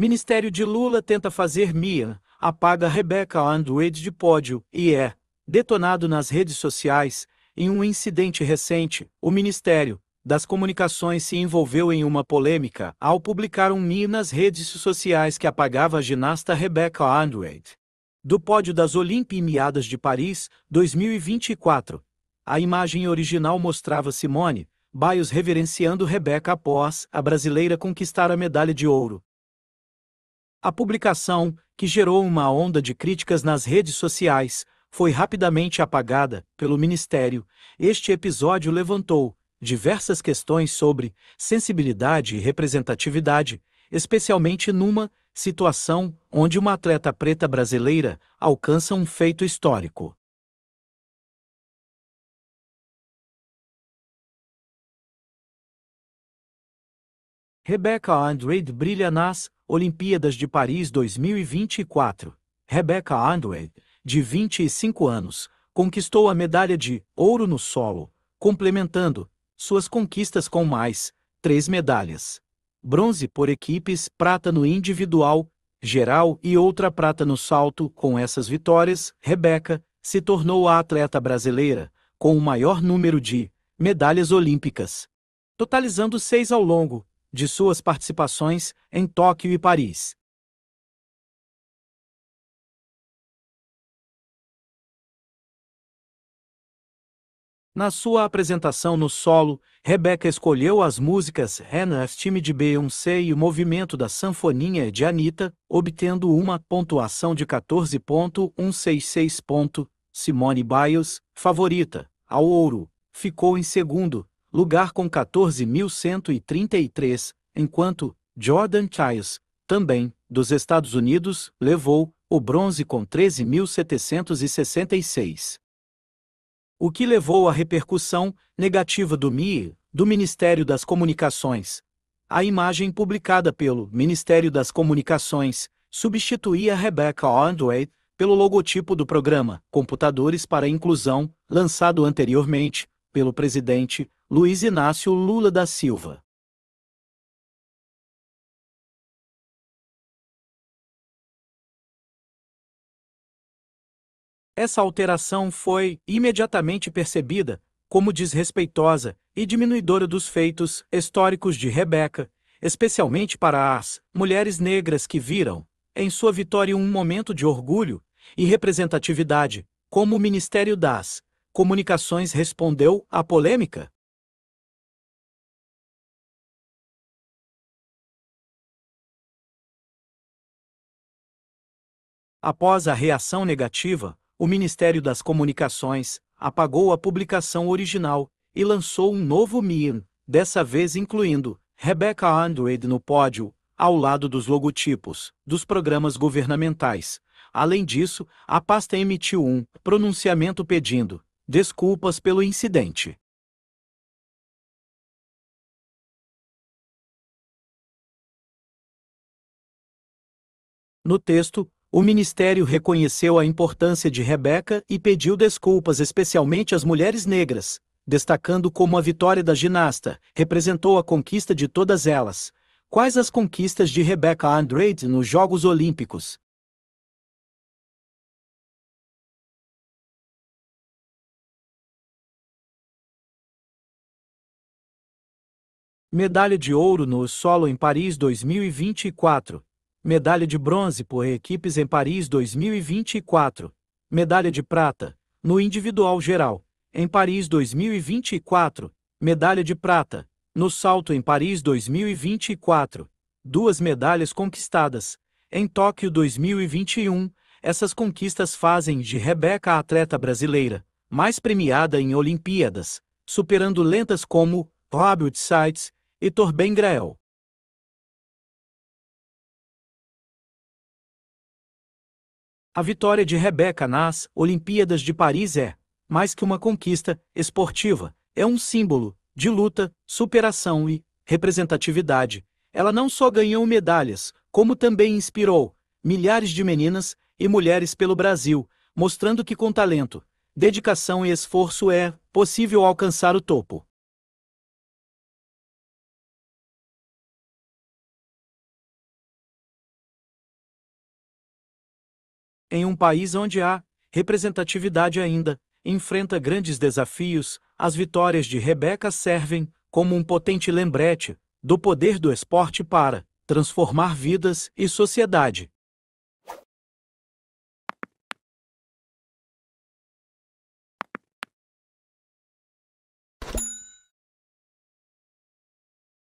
Ministério de Lula tenta fazer Mia, apaga Rebecca Andwade de pódio e é detonado nas redes sociais. Em um incidente recente, o Ministério das Comunicações se envolveu em uma polêmica ao publicar um Mia nas redes sociais que apagava a ginasta Rebecca Andwade do pódio das Olimpíadas de Paris 2024. A imagem original mostrava Simone Biles reverenciando Rebecca após a brasileira conquistar a medalha de ouro. A publicação, que gerou uma onda de críticas nas redes sociais, foi rapidamente apagada pelo Ministério. Este episódio levantou diversas questões sobre sensibilidade e representatividade, especialmente numa situação onde uma atleta preta brasileira alcança um feito histórico. Rebecca Andrade brilha nas Olimpíadas de Paris 2024, Rebecca Andway, de 25 anos, conquistou a medalha de ouro no solo, complementando suas conquistas com mais três medalhas: bronze por equipes, prata no individual, geral e outra prata no salto. Com essas vitórias, Rebecca se tornou a atleta brasileira com o maior número de medalhas olímpicas, totalizando seis ao longo de suas participações em Tóquio e Paris. Na sua apresentação no solo, Rebecca escolheu as músicas Renner's Time de Beyoncé e o movimento da sanfoninha de Anitta, obtendo uma pontuação de 14.166 Simone Biles, favorita, ao ouro, ficou em segundo, lugar com 14.133, enquanto Jordan Chiles, também, dos Estados Unidos, levou o bronze com 13.766. O que levou à repercussão negativa do MIR, do Ministério das Comunicações. A imagem publicada pelo Ministério das Comunicações substituía Rebecca Andway pelo logotipo do programa Computadores para Inclusão, lançado anteriormente pelo presidente Luiz Inácio Lula da Silva Essa alteração foi imediatamente percebida como desrespeitosa e diminuidora dos feitos históricos de Rebeca, especialmente para as mulheres negras que viram, em sua vitória, um momento de orgulho e representatividade, como o Ministério das Comunicações respondeu à polêmica. Após a reação negativa, o Ministério das Comunicações apagou a publicação original e lançou um novo meme, dessa vez incluindo Rebecca Android no pódio, ao lado dos logotipos dos programas governamentais. Além disso, a pasta emitiu um pronunciamento pedindo desculpas pelo incidente. No texto, o ministério reconheceu a importância de Rebeca e pediu desculpas especialmente às mulheres negras, destacando como a vitória da ginasta representou a conquista de todas elas. Quais as conquistas de Rebeca Andrade nos Jogos Olímpicos? Medalha de ouro no solo em Paris 2024 medalha de bronze por equipes em Paris 2024, medalha de prata, no individual geral, em Paris 2024, medalha de prata, no salto em Paris 2024, duas medalhas conquistadas, em Tóquio 2021, essas conquistas fazem de Rebeca a atleta brasileira mais premiada em Olimpíadas, superando lentas como Robert Sites e Torben Grael. A vitória de Rebeca nas Olimpíadas de Paris é, mais que uma conquista esportiva, é um símbolo de luta, superação e representatividade. Ela não só ganhou medalhas, como também inspirou milhares de meninas e mulheres pelo Brasil, mostrando que com talento, dedicação e esforço é possível alcançar o topo. em um país onde há representatividade ainda, enfrenta grandes desafios, as vitórias de Rebeca servem como um potente lembrete do poder do esporte para transformar vidas e sociedade.